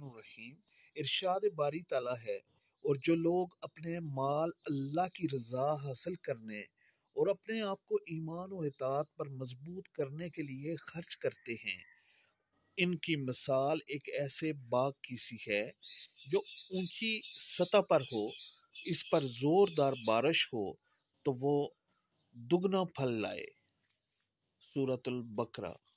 रहीम इरशाद बारी ताला है और जो लोग अपने माल अल्लाह की रज़ा हासिल करने और अपने आप को ईमान और इतात पर मजबूत करने के लिए खर्च करते हैं इनकी मिसाल एक ऐसे बाग की सी है जो ऊंची सतह पर हो इस पर ज़ोरदार बारिश हो तो वो दुगना फल लाए सूरतुल बकरा